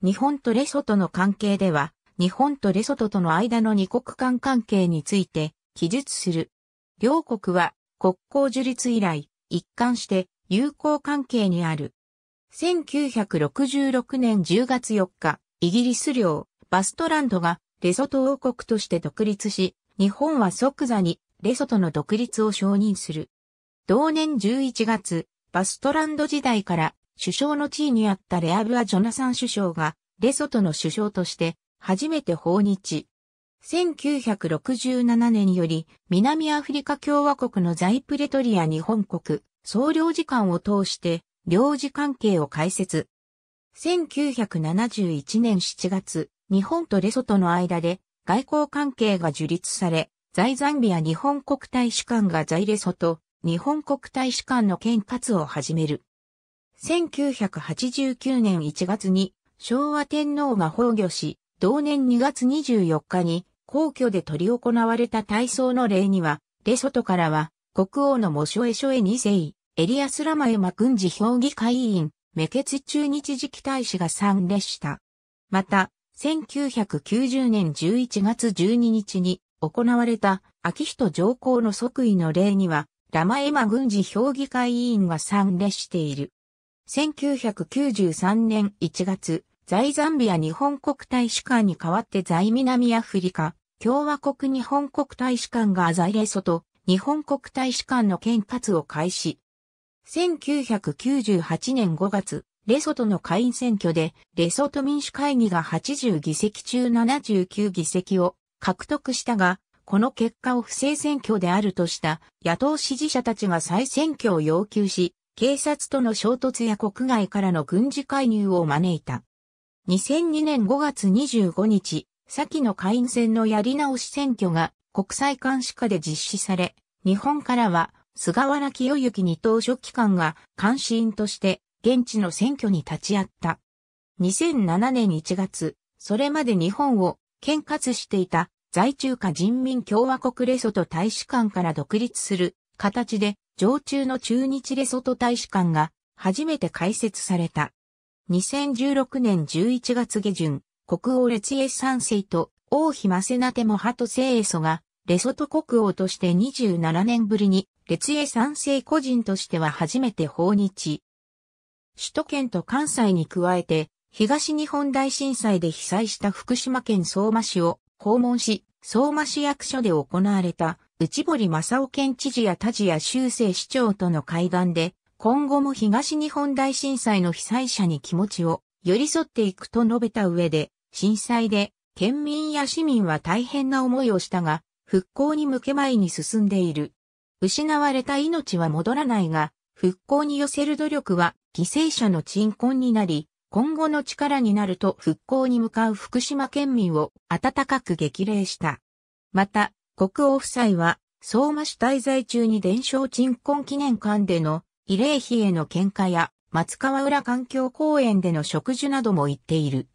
日本とレソトの関係では、日本とレソトとの間の二国間関係について記述する。両国は国交樹立以来、一貫して友好関係にある。1966年10月4日、イギリス領バストランドがレソト王国として独立し、日本は即座にレソトの独立を承認する。同年11月、バストランド時代から首相の地位にあったレアブア・ジョナサン首相が、レソトの首相として、初めて訪日。1967年より、南アフリカ共和国のザイプレトリア日本国、総領事館を通して、領事関係を開設。1971年7月、日本とレソトの間で、外交関係が樹立され、在ザンビア日本国大使館が在レソト、日本国大使館の兼活を始める。1989年1月に昭和天皇が崩御し、同年2月24日に皇居で取り行われた体操の礼には、レソトからは、国王のモショエショエ2世、エリアスラマエマ軍事評議会委員、メケツ中日時期大使が参列した。また、1990年11月12日に行われた秋人上皇の即位の礼には、ラマエマ軍事評議会委員が参列している。1993年1月、在ザンビア日本国大使館に代わって在南アフリカ、共和国日本国大使館が在レソと日本国大使館の兼活を開始。1998年5月、レソトの会員選挙で、レソト民主会議が80議席中79議席を獲得したが、この結果を不正選挙であるとした野党支持者たちが再選挙を要求し、警察との衝突や国外からの軍事介入を招いた。2002年5月25日、先の下院選のやり直し選挙が国際監視下で実施され、日本からは菅原清之二等書記官が監視員として現地の選挙に立ち会った。2007年1月、それまで日本を管轄していた在中華人民共和国レソト大使館から独立する形で常駐の中日レソト大使館が初めて開設された。2016年11月下旬、国王列英三世と王妃マセナテモハトセイエソがレソト国王として27年ぶりに列英三世個人としては初めて訪日。首都圏と関西に加えて東日本大震災で被災した福島県相馬市を訪問し、相馬市役所で行われた内堀正夫県知事や田地や修正市長との会談で、今後も東日本大震災の被災者に気持ちを寄り添っていくと述べた上で、震災で県民や市民は大変な思いをしたが、復興に向け前に進んでいる。失われた命は戻らないが、復興に寄せる努力は犠牲者の鎮魂になり、今後の力になると復興に向かう福島県民を温かく激励した。また、国王夫妻は、相馬市滞在中に伝承鎮魂記念館での慰霊碑への喧嘩や松川浦環境公園での植樹なども行っている。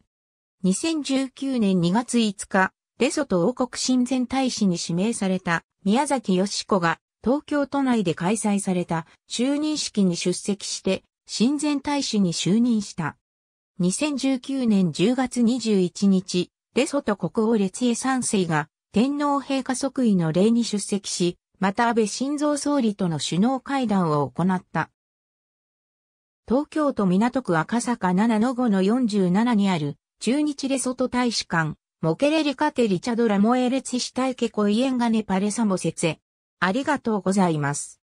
2019年2月5日、レソト王国親善大使に指名された宮崎義子が東京都内で開催された就任式に出席して親善大使に就任した。2019年10月21日、レソト国王列へ三世が天皇陛下即位の礼に出席し、また安倍晋三総理との首脳会談を行った。東京都港区赤坂7の5の47にある中日レソト大使館、モケレリカテリチャドラモエレツシタイケコイエンガネパレサモセツェ。ありがとうございます。